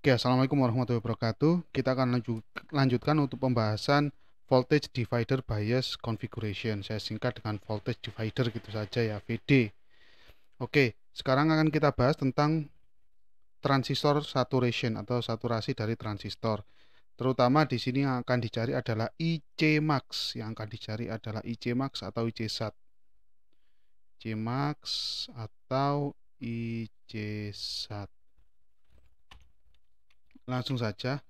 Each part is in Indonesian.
Oke, Assalamualaikum warahmatullahi wabarakatuh. Kita akan lanjutkan untuk pembahasan voltage divider bias configuration. Saya singkat dengan voltage divider gitu saja ya, VD. Oke, sekarang akan kita bahas tentang transistor saturation atau saturasi dari transistor. Terutama di sini yang akan dicari adalah IC max. Yang akan dicari adalah IC max atau IC sat. IC max atau IC sat. Langsung saja.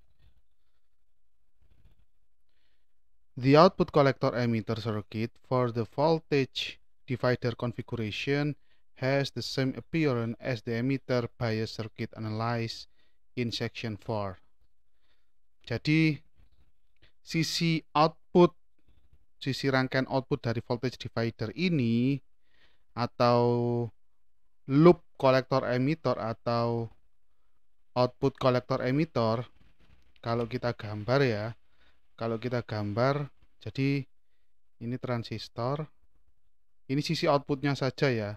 The output collector emitter circuit for the voltage divider configuration has the same appearance as the emitter bias circuit analyzed in section 4. Jadi, sisi output, sisi rangkaian output dari voltage divider ini atau loop collector emitter atau output kolektor emitor kalau kita gambar ya kalau kita gambar jadi ini transistor ini sisi outputnya saja ya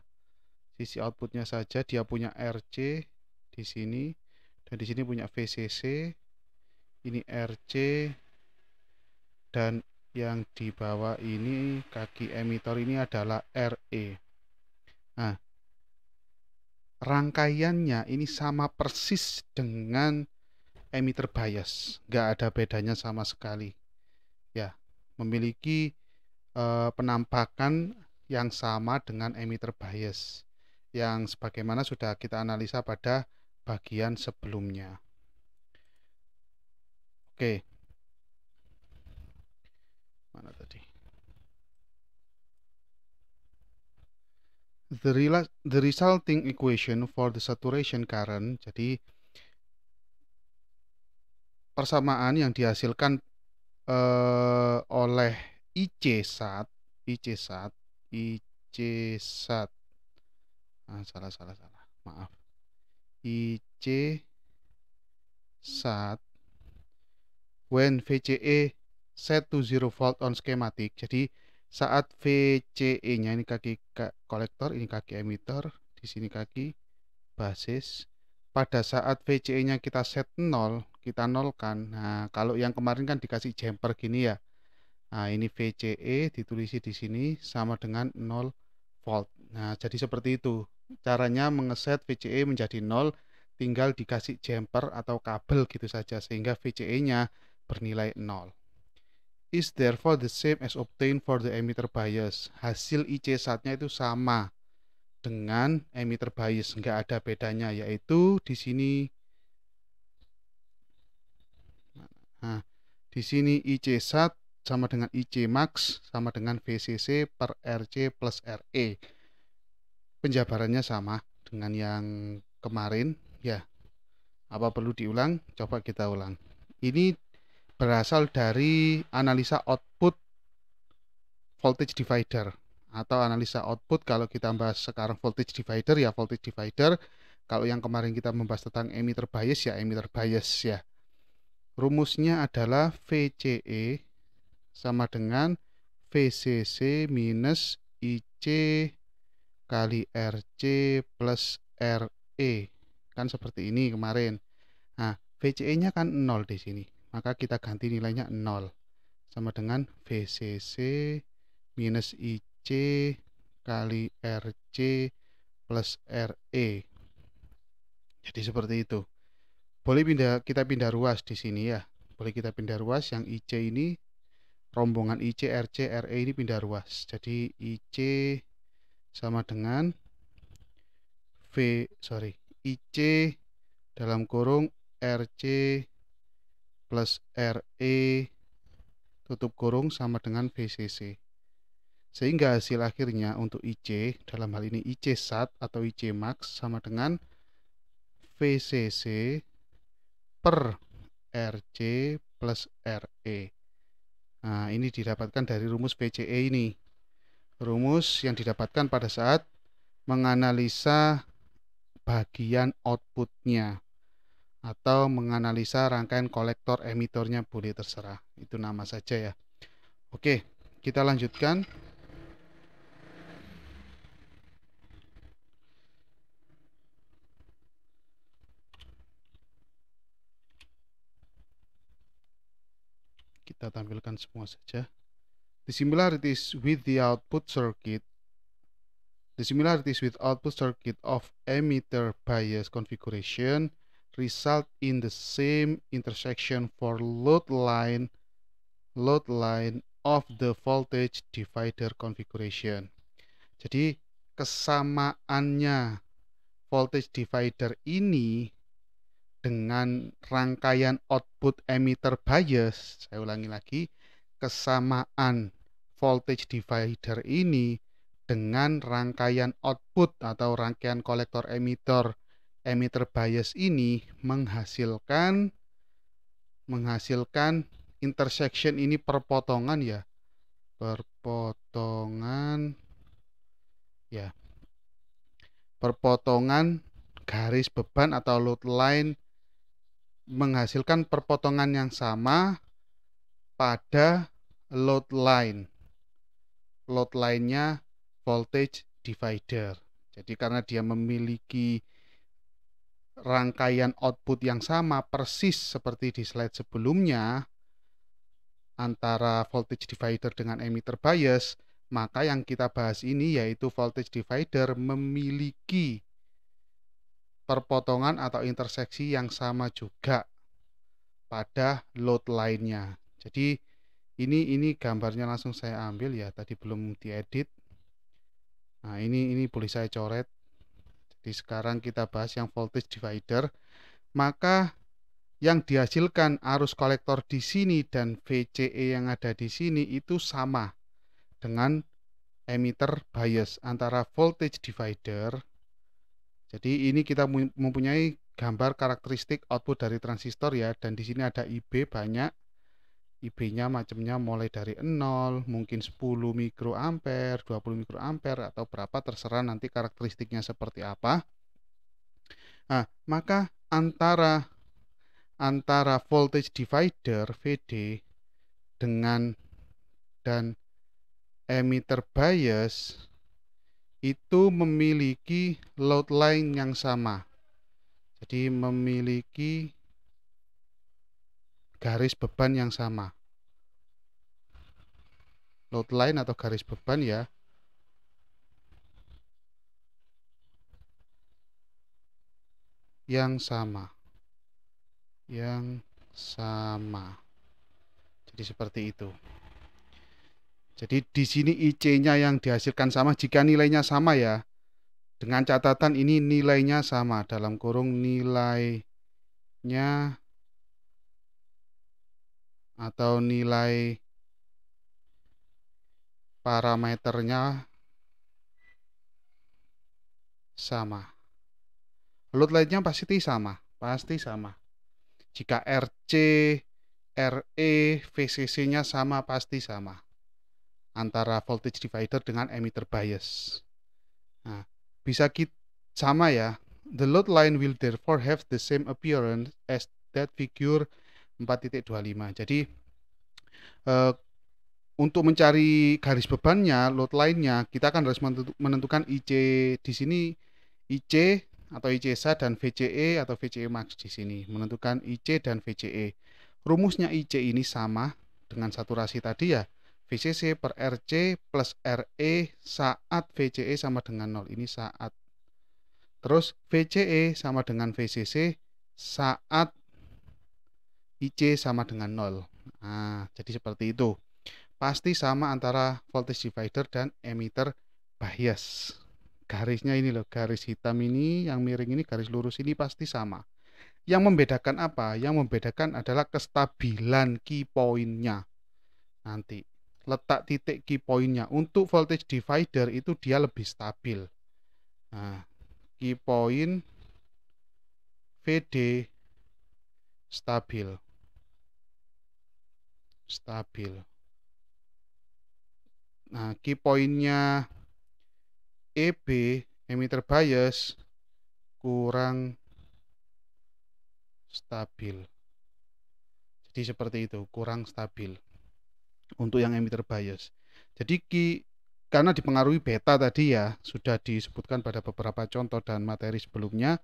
sisi outputnya saja dia punya RC di sini dan di sini punya VCC ini RC dan yang di bawah ini kaki emitor ini adalah RE nah rangkaiannya ini sama persis dengan emitter bias nggak ada bedanya sama sekali ya memiliki eh, penampakan yang sama dengan emitter bias yang sebagaimana sudah kita analisa pada bagian sebelumnya oke the, the resulting equation for the saturation current. Jadi persamaan yang dihasilkan uh, oleh IC sat IC sat IC sat ah, salah salah salah maaf IC sat when VCE set to zero volt on schematic. Jadi saat VCE-nya ini kaki kolektor, ini kaki emitter, di sini kaki basis. Pada saat VCE-nya kita set 0, kita nolkan. Nah, kalau yang kemarin kan dikasih jumper gini ya. Nah, ini VCE ditulis di sini sama dengan 0 volt. Nah, jadi seperti itu. Caranya mengeset VCE menjadi 0 tinggal dikasih jumper atau kabel gitu saja sehingga VCE-nya bernilai 0 is therefore the same as obtained for the emitter bias. Hasil IC satnya itu sama dengan emitter bias, nggak ada bedanya, yaitu di sini nah, di sini IC sat sama dengan IC max sama dengan VCC per RC plus RE. Penjabarannya sama dengan yang kemarin, ya. Apa perlu diulang? Coba kita ulang. Ini berasal dari analisa output voltage divider atau analisa output kalau kita bahas sekarang voltage divider ya voltage divider kalau yang kemarin kita membahas tentang emitter bias ya emitter bias ya rumusnya adalah VCE sama dengan VCC minus IC kali RC plus RE kan seperti ini kemarin nah VCE nya kan 0 di sini maka kita ganti nilainya 0 sama dengan VCC minus IC kali RC plus RE jadi seperti itu boleh pindah kita pindah ruas di sini ya boleh kita pindah ruas yang IC ini rombongan IC RC RE ini pindah ruas jadi IC sama dengan V sorry IC dalam kurung RC plus RE tutup kurung sama dengan VCC. Sehingga hasil akhirnya untuk IC, dalam hal ini IC SAT atau IC max sama dengan VCC per RC plus RE. Nah, ini didapatkan dari rumus BCE ini. Rumus yang didapatkan pada saat menganalisa bagian outputnya atau menganalisa rangkaian kolektor emitornya boleh terserah itu nama saja ya oke kita lanjutkan kita tampilkan semua saja the similarities with the output circuit the similarities with output circuit of emitter bias configuration result in the same intersection for load line load line of the voltage divider configuration. Jadi kesamaannya voltage divider ini dengan rangkaian output emitter bias, saya ulangi lagi, kesamaan voltage divider ini dengan rangkaian output atau rangkaian kolektor emitter emitter bias ini menghasilkan menghasilkan intersection ini perpotongan ya perpotongan ya perpotongan garis beban atau load line menghasilkan perpotongan yang sama pada load line load line-nya voltage divider jadi karena dia memiliki rangkaian output yang sama persis seperti di slide sebelumnya antara voltage divider dengan emitter bias, maka yang kita bahas ini yaitu voltage divider memiliki perpotongan atau interseksi yang sama juga pada load lainnya. Jadi ini ini gambarnya langsung saya ambil ya, tadi belum diedit. Nah, ini ini boleh saya coret di sekarang kita bahas yang voltage divider, maka yang dihasilkan arus kolektor di sini dan VCE yang ada di sini itu sama dengan emitter bias antara voltage divider. Jadi ini kita mempunyai gambar karakteristik output dari transistor ya dan di sini ada IB banyak IB-nya macamnya mulai dari 0, mungkin 10 mikroampere, 20 mikroampere atau berapa terserah nanti karakteristiknya seperti apa. Nah, maka antara antara voltage divider VD dengan dan emitter bias itu memiliki load line yang sama. Jadi memiliki garis beban yang sama load line atau garis beban ya yang sama yang sama jadi seperti itu jadi di sini IC-nya yang dihasilkan sama jika nilainya sama ya dengan catatan ini nilainya sama dalam kurung nilainya atau nilai parameternya sama. Load lainnya pasti sama, pasti sama. Jika RC, RE, VCC-nya sama, pasti sama. Antara voltage divider dengan emitter bias. Nah, bisa kita sama ya. The load line will therefore have the same appearance as that figure 4.25. Jadi uh, untuk mencari garis bebannya, load lainnya, kita akan harus menentukan IC di sini IC atau ICSA dan VCE atau VCE max di sini, menentukan IC dan VCE. Rumusnya IC ini sama dengan saturasi tadi ya. VCC per RC plus RE saat VCE sama dengan 0. Ini saat. Terus VCE sama dengan VCC saat IC sama dengan 0 nah, jadi seperti itu pasti sama antara voltage divider dan emitter bias garisnya ini loh garis hitam ini yang miring ini garis lurus ini pasti sama yang membedakan apa? Yang membedakan adalah kestabilan key pointnya nanti letak titik key pointnya untuk voltage divider itu dia lebih stabil nah, key point VD stabil stabil. Nah, key pointnya EB emitter bias kurang stabil. Jadi seperti itu, kurang stabil untuk yang emitter bias. Jadi key karena dipengaruhi beta tadi ya, sudah disebutkan pada beberapa contoh dan materi sebelumnya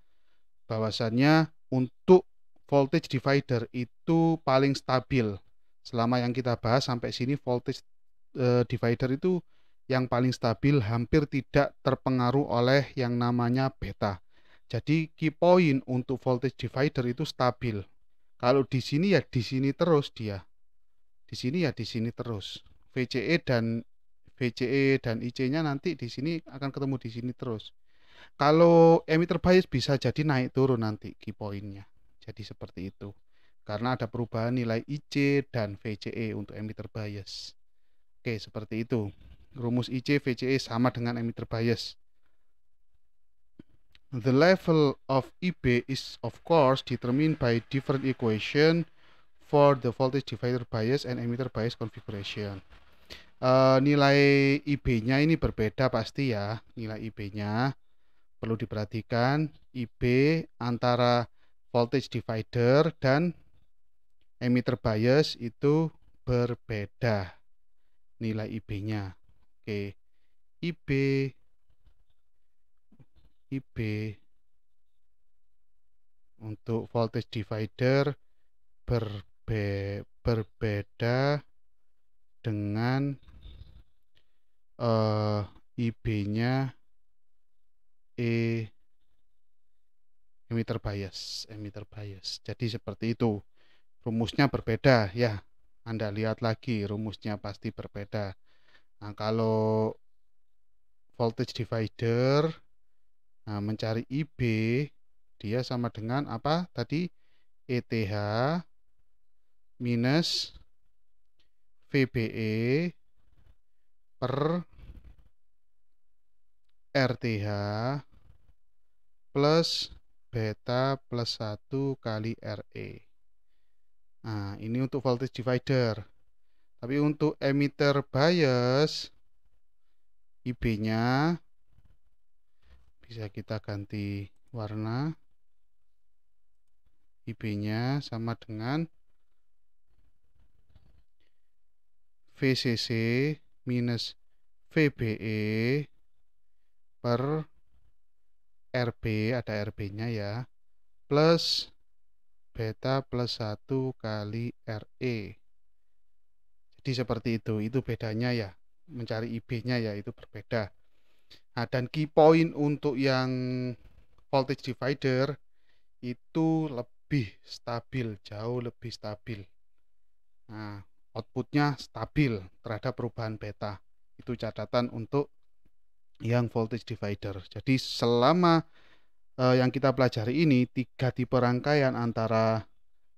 bahwasannya untuk voltage divider itu paling stabil selama yang kita bahas sampai sini voltage eh, divider itu yang paling stabil hampir tidak terpengaruh oleh yang namanya beta. Jadi key point untuk voltage divider itu stabil. Kalau di sini ya di sini terus dia. Di sini ya di sini terus. VCE dan VCE dan IC-nya nanti di sini akan ketemu di sini terus. Kalau emitter bias bisa jadi naik turun nanti key point-nya. Jadi seperti itu karena ada perubahan nilai IC dan VCE untuk emitter bias. Oke, seperti itu. Rumus IC VCE sama dengan emitter bias. The level of IB is of course determined by different equation for the voltage divider bias and emitter bias configuration. Uh, nilai IB-nya ini berbeda pasti ya, nilai IB-nya perlu diperhatikan IB antara voltage divider dan emitter bias itu berbeda nilai IB-nya. Oke. IB IB untuk voltage divider berbe berbeda dengan uh, eh, IB-nya E emitter bias, emitter bias. Jadi seperti itu rumusnya berbeda ya Anda lihat lagi rumusnya pasti berbeda nah kalau voltage divider nah, mencari IB dia sama dengan apa tadi ETH minus VBE per RTH plus beta plus 1 kali RE. Nah, ini untuk voltage divider. Tapi untuk emitter bias IB-nya bisa kita ganti warna IB-nya sama dengan VCC minus VBE per RB ada RB-nya ya plus beta plus 1 kali RE. Jadi seperti itu, itu bedanya ya. Mencari IB-nya ya, itu berbeda. Nah, dan key point untuk yang voltage divider itu lebih stabil, jauh lebih stabil. Nah, outputnya stabil terhadap perubahan beta. Itu catatan untuk yang voltage divider. Jadi selama uh, yang kita pelajari ini tiga tipe rangkaian antara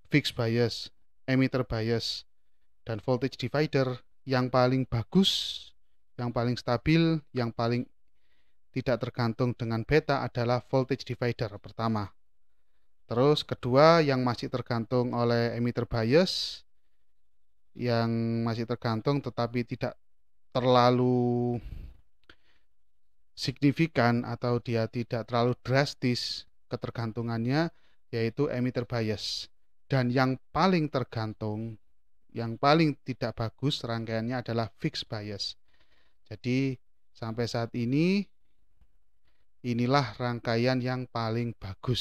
fixed bias, emitter bias, dan voltage divider yang paling bagus, yang paling stabil, yang paling tidak tergantung dengan beta adalah voltage divider pertama. Terus kedua yang masih tergantung oleh emitter bias yang masih tergantung tetapi tidak terlalu signifikan atau dia tidak terlalu drastis ketergantungannya yaitu emitter bias. Dan yang paling tergantung, yang paling tidak bagus rangkaiannya adalah fixed bias. Jadi sampai saat ini inilah rangkaian yang paling bagus.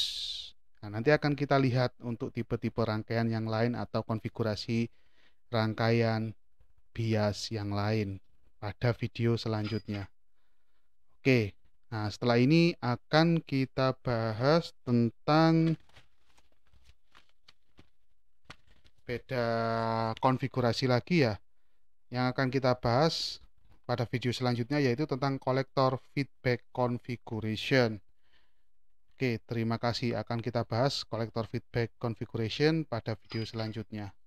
Nah, nanti akan kita lihat untuk tipe-tipe rangkaian yang lain atau konfigurasi rangkaian bias yang lain pada video selanjutnya. Oke. Nah, setelah ini akan kita bahas tentang beda konfigurasi lagi ya. Yang akan kita bahas pada video selanjutnya yaitu tentang kolektor feedback configuration. Oke, terima kasih akan kita bahas kolektor feedback configuration pada video selanjutnya.